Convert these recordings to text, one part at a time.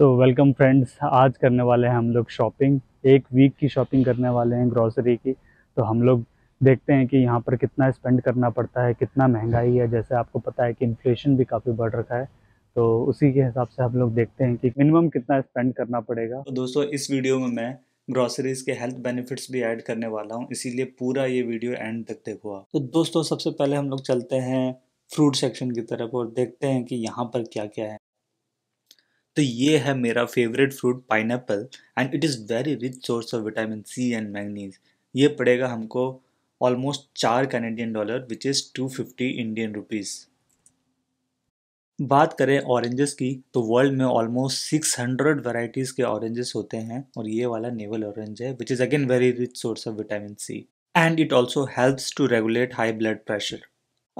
तो welcome friends आज करने वाले हैं हम लोग शॉपिंग एक वीक की शॉपिंग करने वाले हैं ग्रॉसरी की तो हम लोग देखते हैं कि यहाँ पर कितना स्पेंड करना पड़ता है कितना महंगाई है जैसे आपको पता है कि इन्फ्लेशन भी काफ़ी बढ़ रखा है तो उसी के हिसाब से हम लोग देखते हैं कि मिनिमम कितना स्पेंड करना पड़ेगा तो दोस्तों इस वीडियो में मैं ग्रॉसरीज के हेल्थ बेनिफिट्स भी ऐड करने वाला हूँ इसीलिए पूरा ये वीडियो एंड तक देखो तो दोस्तों सबसे पहले हम लोग चलते हैं फ्रूट सेक्शन की तरफ और देखते हैं कि यहाँ पर क्या क्या है तो ये है मेरा favourite fruit pine and it is very rich source of vitamin C and manganese ये पड़ेगा हमको ऑलमोस्ट चार Canadian dollar which is two fifty Indian rupees बात करें ऑरेंजेस की तो वर्ल्ड में ऑलमोस्ट सिक्स हंड्रेड वेराइटीज़ के ऑरेंजेस होते हैं और ये वाला नेवल ऑरेंज है which is again very rich source of vitamin C and it also helps to regulate high blood pressure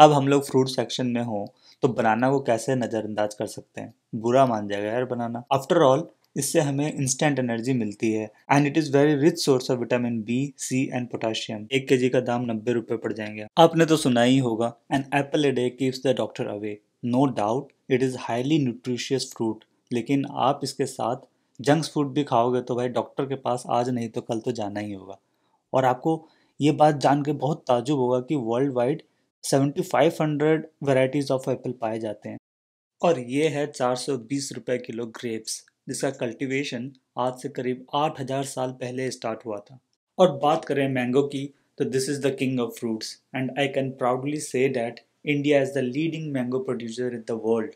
अब हम लोग फ्रूट सेक्शन में हों तो बनाना को कैसे नज़रअंदाज कर सकते हैं बुरा मान जाएगा यार बनाना आफ्टर ऑल इससे हमें इंस्टेंट एनर्जी मिलती है and it is very rich source of vitamin B C and potassium एक के का दाम नब्बे रुपये पड़ जाएंगे आपने तो सुना ही होगा an apple day keeps the doctor away no doubt it is highly nutritious fruit लेकिन आप इसके साथ जंक्स फूड भी खाओगे तो भाई डॉक्टर के पास आज नहीं तो कल तो जाना ही होगा और आपको ये बात जान के बहुत ताजुब होगा कि world wide 7500 varieties of apple पाए जाते हैं और ये है 420 रुपए किलो ग्रेप्स जिसका कल्टीवेशन आज से करीब 8000 साल पहले स्टार्ट हुआ था और बात करें मैंगो की तो this is the king of fruits and I can proudly say that India is the leading mango producer in the world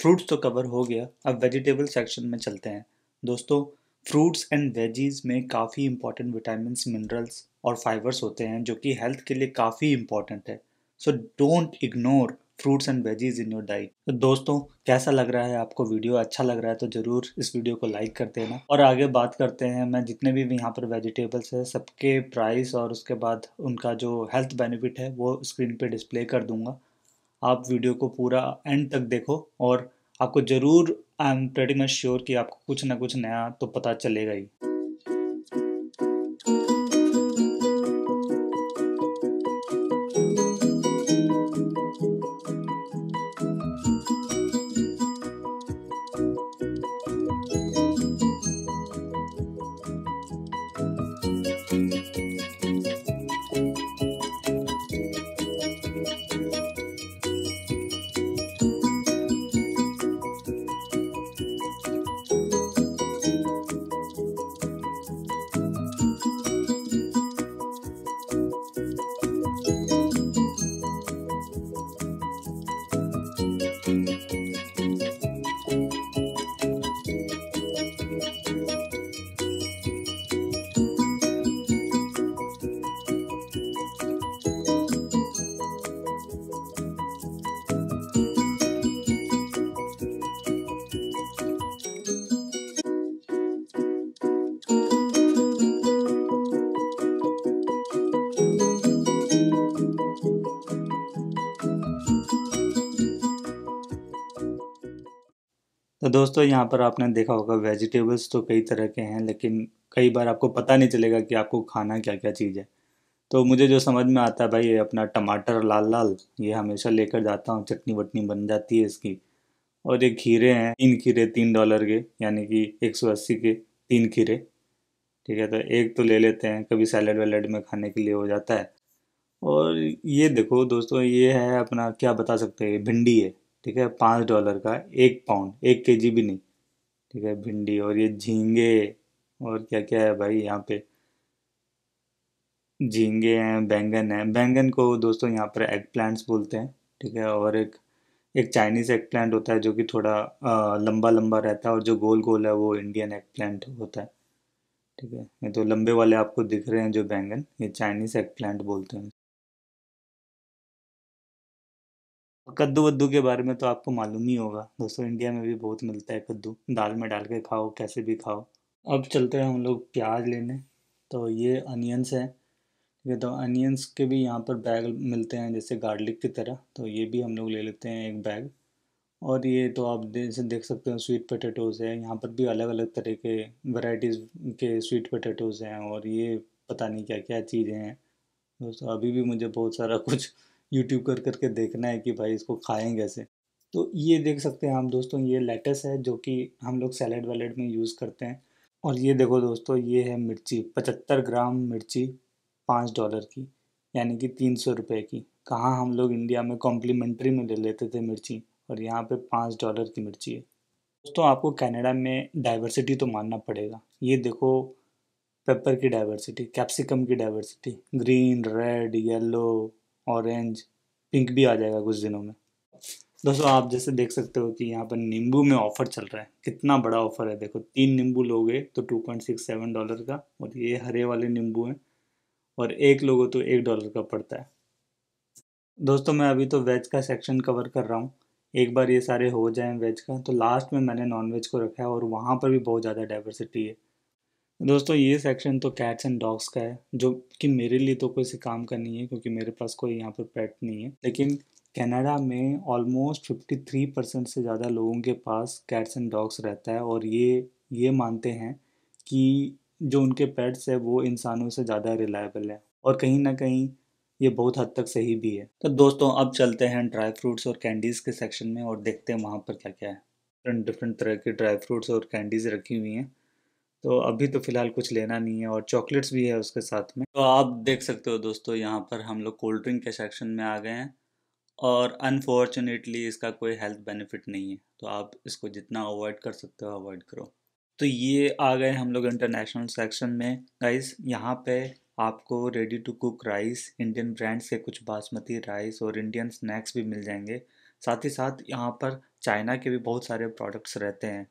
fruits तो कवर हो गया अब वेजिटेबल सेक्शन में चलते हैं दोस्तों फ्रूट्स एंड वेजीज में काफ़ी इंपॉर्टेंट विटामिन मिनरल्स और फाइबर्स होते हैं जो कि हेल्थ के लिए काफ़ी इंपॉर्टेंट है so don't ignore fruits and veggies in your diet तो दोस्तों कैसा लग रहा है आपको वीडियो अच्छा लग रहा है तो ज़रूर इस वीडियो को लाइक कर देना और आगे बात करते हैं मैं जितने भी यहाँ पर वेजिटेबल्स है सबके प्राइस और उसके बाद उनका जो हेल्थ बेनिफिट है वो स्क्रीन पे डिस्प्ले कर दूँगा आप वीडियो को पूरा एंड तक देखो और आपको ज़रूर I am pretty much sure कि आपको कुछ ना कुछ नया तो पता चलेगा ही तो दोस्तों यहाँ पर आपने देखा होगा वेजिटेबल्स तो कई तरह के हैं लेकिन कई बार आपको पता नहीं चलेगा कि आपको खाना क्या क्या चीज़ है तो मुझे जो समझ में आता है भाई ये अपना टमाटर लाल लाल ये हमेशा लेकर जाता हूँ चटनी वटनी बन जाती है इसकी और ये खीरे हैं तीन खीरे तीन डॉलर के यानी कि एक सौ अस्सी के तीन खीरे ठीक है तो एक तो ले लेते हैं कभी सैलड वैलड में खाने के लिए हो जाता है और ये देखो दोस्तों ये है अपना क्या बता सकते हैं भिंडी है ठीक है पाँच डॉलर का एक पाउंड एक के जी भी नहीं ठीक है भिंडी और ये झींगे और क्या क्या है भाई यहाँ पे झींगे हैं बैंगन है बैंगन को दोस्तों यहाँ पर एग प्लांट्स बोलते हैं ठीक है और एक एक चाइनीज़ एग प्लांट होता है जो कि थोड़ा आ, लंबा लंबा रहता है और जो गोल गोल है वो इंडियन एग प्लांट होता है ठीक है ये तो लंबे वाले आपको दिख रहे हैं जो बैंगन ये चाइनीज़ एग प्लांट बोलते हैं कद्दू वद्दू के बारे में तो आपको मालूम ही होगा दोस्तों इंडिया में भी बहुत मिलता है कद्दू दाल में डाल के खाओ कैसे भी खाओ अब चलते हैं हम लोग प्याज लेने तो ये अनियंस हैं ठीक है तो अनियंस के भी यहाँ पर बैग मिलते हैं जैसे गार्लिक की तरह तो ये भी हम लोग ले लेते हैं एक बैग और ये तो आप जैसे देख सकते हो स्वीट पटेटोज़ है यहाँ पर भी अलग अलग तरह के वैराइटीज़ के स्वीट पटेटोज़ हैं और ये पता नहीं क्या क्या चीज़ें हैं दोस्तों अभी भी मुझे बहुत सारा कुछ यूट्यूब कर करके देखना है कि भाई इसको खाएँ कैसे तो ये देख सकते हैं हम दोस्तों ये लेटस है जो कि हम लोग सैलड वैलड में यूज़ करते हैं और ये देखो दोस्तों ये है मिर्ची पचहत्तर ग्राम मिर्ची पाँच डॉलर की यानी कि तीन सौ रुपये की कहाँ हम लोग इंडिया में कॉम्प्लीमेंट्री में ले लेते थे मिर्ची और यहाँ पे पाँच डॉलर की मिर्ची है दोस्तों आपको कनाडा में डाइवर्सिटी तो मानना पड़ेगा ये देखो पेपर की डाइवर्सिटी कैप्सिकम की diversity green red yellow orange pink भी आ जाएगा कुछ दिनों में दोस्तों आप जैसे देख सकते हो कि यहाँ पर नींबू में ऑफर चल रहा है कितना बड़ा ऑफर है देखो तीन नींबू लोगे तो two point six seven dollar का और ये हरे वाले नींबू हैं और एक लोगो तो एक डॉलर का पड़ता है दोस्तों मैं अभी तो वेज का सेक्शन कवर कर रहा हूँ एक बार ये सारे हो जाएं वेज का तो लास्ट में मैंने नॉन वेज को रखा है और वहाँ पर भी बहुत ज़्यादा डाइवर्सिटी है दोस्तों ये सेक्शन तो कैट्स एंड डॉग्स का है जो कि मेरे लिए तो कोई से काम का नहीं है क्योंकि मेरे पास कोई यहाँ पर पेट नहीं है लेकिन कनाडा में ऑलमोस्ट फिफ्टी थ्री परसेंट से ज़्यादा लोगों के पास कैट्स एंड डॉग्स रहता है और ये ये मानते हैं कि जो उनके पेट्स है वो इंसानों से ज़्यादा रिलायबल है और कहीं ना कहीं ये बहुत हद तक सही भी है तो दोस्तों अब चलते हैं ड्राई फ्रूट्स और कैंडीज़ के सेक्शन में और देखते हैं वहाँ पर क्या क्या है डिफरेंट डिफरेंट तरह के ड्राई फ्रूट्स और कैंडीज़ रखी हुई हैं तो अभी तो फ़िलहाल कुछ लेना नहीं है और चॉकलेट्स भी है उसके साथ में तो आप देख सकते हो दोस्तों यहाँ पर हम लोग कोल्ड ड्रिंक के सेक्शन में आ गए हैं और अनफॉर्चुनेटली इसका कोई हेल्थ बेनिफिट नहीं है तो आप इसको जितना अवॉइड कर सकते हो अवॉइड करो तो ये आ गए हम लोग इंटरनेशनल सेक्शन में गाइस यहाँ पे आपको ready to cook rice Indian brand से कुछ बासमती राइस और इंडियन स्नैक्स भी मिल जाएंगे साथ ही साथ यहाँ पर चाइना के भी बहुत सारे प्रोडक्ट्स रहते हैं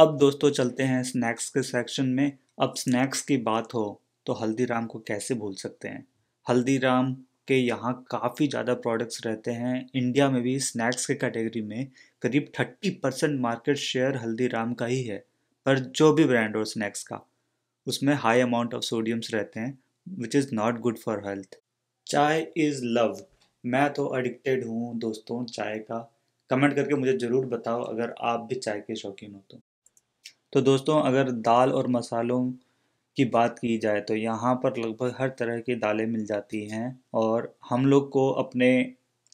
अब दोस्तों चलते हैं स्नैक्स के सेक्शन में अब स्नैक्स की बात हो तो हल्दीराम को कैसे भूल सकते हैं हल्दीराम के यहाँ काफ़ी ज़्यादा प्रोडक्ट्स रहते हैं इंडिया में भी स्नैक्स के कैटेगरी में करीब thirty percent market share Haldiram का ही है पर जो भी ब्रांड हो स्नैक्स का उसमें हाई अमाउंट ऑफ सोडियम्स रहते हैं which is not good for health chai is love मैं तो एडिक्टेड हूँ दोस्तों चाय का कमेंट करके मुझे ज़रूर बताओ अगर आप भी चाय के शौकीन हो तो तो दोस्तों अगर दाल और मसालों की बात की जाए तो यहाँ पर लगभग हर तरह की दालें मिल जाती हैं और हम लोग को अपने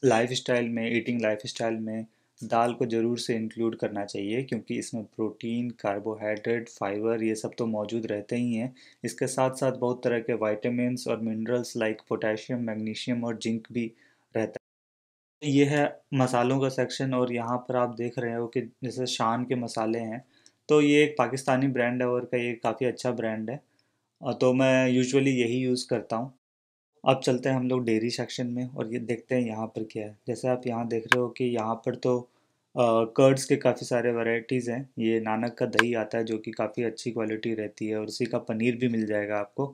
लाइफ स्टाइल में ईटिंग लाइफ स्टाइल में दाल को ज़रूर से इंक्लूड करना चाहिए क्योंकि इसमें प्रोटीन कार्बोहाइड्रेट फाइबर ये सब तो मौजूद रहते ही हैं इसके साथ साथ बहुत तरह के वाइटामस और मिनरल्स लाइक पोटेशियम मैग्नीशियम और जिंक भी रहता है तो ये है मसालों का सेक्शन और यहाँ पर आप देख रहे हो कि जैसे शान के मसाले हैं तो ये एक पाकिस्तानी ब्रांड है और का ये काफ़ी अच्छा ब्रांड है तो मैं यूजुअली यही यूज़ करता हूँ अब चलते हैं हम लोग डेयरी सेक्शन में और ये देखते हैं यहाँ पर क्या है जैसे आप यहाँ देख रहे हो कि यहाँ पर तो कर्ड्स के काफ़ी सारे वैरायटीज़ हैं ये नानक का दही आता है जो कि काफ़ी अच्छी क्वालिटी रहती है और इसी का पनीर भी मिल जाएगा आपको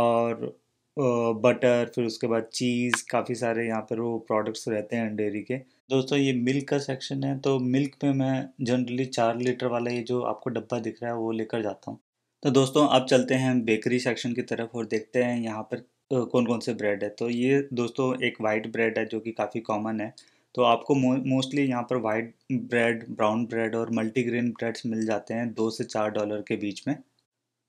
और बटर फिर उसके बाद चीज़ काफ़ी सारे यहाँ पर वो प्रोडक्ट्स रहते हैं डेयरी के दोस्तों ये मिल्क का सेक्शन है तो मिल्क में मैं जनरली चार लीटर वाला ये जो आपको डब्बा दिख रहा है वो लेकर जाता हूँ तो दोस्तों अब चलते हैं बेकरी सेक्शन की तरफ और देखते हैं यहाँ पर कौन कौन से ब्रेड है तो ये दोस्तों एक वाइट ब्रेड है जो कि काफ़ी कॉमन है तो आपको मोस्टली यहाँ पर वाइट ब्रेड ब्राउन ब्रेड और मल्टीग्रेन ब्रेड्स मिल जाते हैं दो से चार डॉलर के बीच में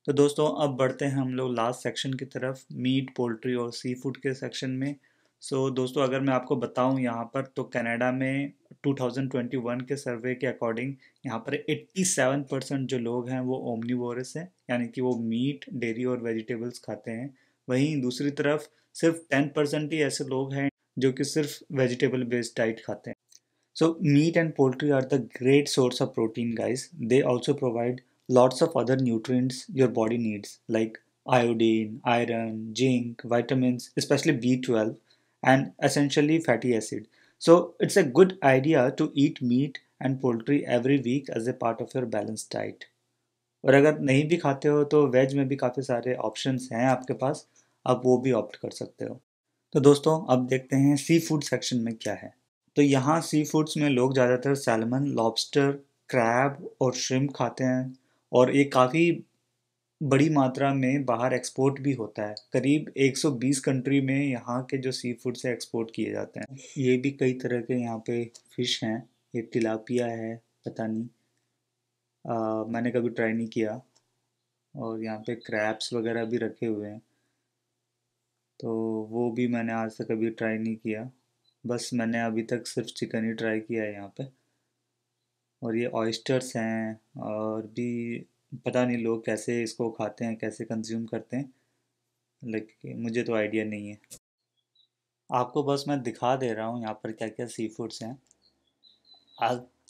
तो दोस्तों अब बढ़ते हैं हम लोग लास्ट सेक्शन की तरफ मीट पोल्ट्री और सी फूड के सेक्शन में सो so, दोस्तों अगर मैं आपको बताऊं यहाँ पर तो कनाडा में 2021 के सर्वे के अकॉर्डिंग यहाँ पर 87 परसेंट जो लोग हैं वो ओमनीवोरस हैं यानी कि वो मीट डेरी और वेजिटेबल्स खाते हैं वहीं दूसरी तरफ सिर्फ 10 परसेंट ही ऐसे लोग हैं जो कि सिर्फ वेजिटेबल बेस्ड डाइट खाते हैं so meat and poultry are the great source of protein guys they also provide lots of other nutrients your body needs, like iodine, iron, zinc, vitamins, especially B12, and essentially fatty acid. So, it's a good idea to eat meat and poultry every week as a part of your balance diet और अगर नहीं भी खाते हो तो veg में भी काफ़ी सारे ऑप्शंस हैं आपके पास आप वो भी ऑप्ट कर सकते हो तो दोस्तों अब देखते हैं सी फूड सेक्शन में क्या है तो यहाँ सी फूड्स में लोग ज़्यादातर सैलमन लॉबस्टर क्रैब और श्रिम्प खाते हैं और ये काफ़ी बड़ी मात्रा में बाहर एक्सपोर्ट भी होता है करीब 120 कंट्री में यहाँ के जो सी फूड से एक्सपोर्ट किए जाते हैं ये भी कई तरह के यहाँ पे फिश हैं ये तिलापिया है पता नहीं आ, मैंने कभी ट्राई नहीं किया और यहाँ पे क्रैप्स वगैरह भी रखे हुए हैं तो वो भी मैंने आज तक कभी ट्राई नहीं किया बस मैंने अभी तक सिर्फ चिकन ही ट्राई किया है यहाँ पर और ये ऑयस्टर्स हैं और भी पता नहीं लोग कैसे इसको खाते हैं कैसे कंज्यूम करते हैं लेकिन मुझे तो आइडिया नहीं है आपको बस मैं दिखा दे रहा हूँ यहाँ पर क्या क्या सी फूड्स हैं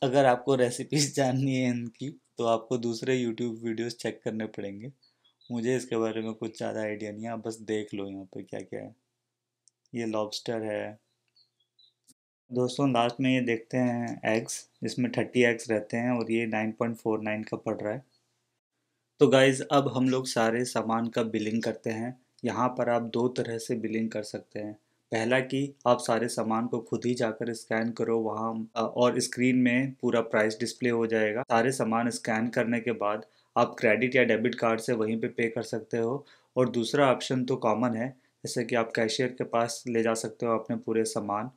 अगर आपको रेसिपीज जाननी है इनकी तो आपको दूसरे यूट्यूब वीडियोस चेक करने पड़ेंगे मुझे इसके बारे में कुछ ज़्यादा आइडिया नहीं है आप बस देख लो यहाँ पर क्या क्या है ये लॉबस्टर है दोस्तों लास्ट में ये देखते हैं एक्स जिसमें थर्टी एक्स रहते हैं और ये नाइन पॉइंट फोर नाइन का पड़ रहा है तो गाइज अब हम लोग सारे सामान का बिलिंग करते हैं यहाँ पर आप दो तरह से बिलिंग कर सकते हैं पहला कि आप सारे सामान को खुद ही जाकर स्कैन करो वहाँ और स्क्रीन में पूरा प्राइस डिस्प्ले हो जाएगा सारे सामान स्कैन करने के बाद आप क्रेडिट या डेबिट कार्ड से वहीं पे पे कर सकते हो और दूसरा ऑप्शन तो कॉमन है जैसे कि आप कैशियर के पास ले जा सकते हो अपने पूरे सामान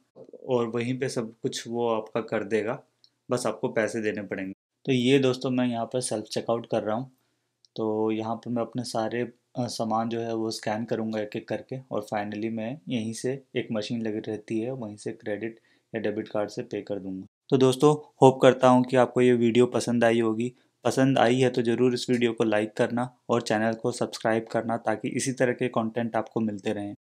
और वहीं पे सब कुछ वो आपका कर देगा बस आपको पैसे देने पड़ेंगे तो ये दोस्तों मैं यहाँ पर सेल्फ चेकआउट कर रहा हूँ तो यहाँ पर मैं अपने सारे सामान जो है वो स्कैन करूँगा एक एक करके और फाइनली मैं यहीं से एक मशीन लगी रहती है वहीं से क्रेडिट या डेबिट कार्ड से पे कर दूँगा तो दोस्तों होप करता हूँ कि आपको ये वीडियो पसंद आई होगी पसंद आई है तो ज़रूर इस वीडियो को लाइक करना और चैनल को सब्सक्राइब करना ताकि इसी तरह के कंटेंट आपको मिलते रहें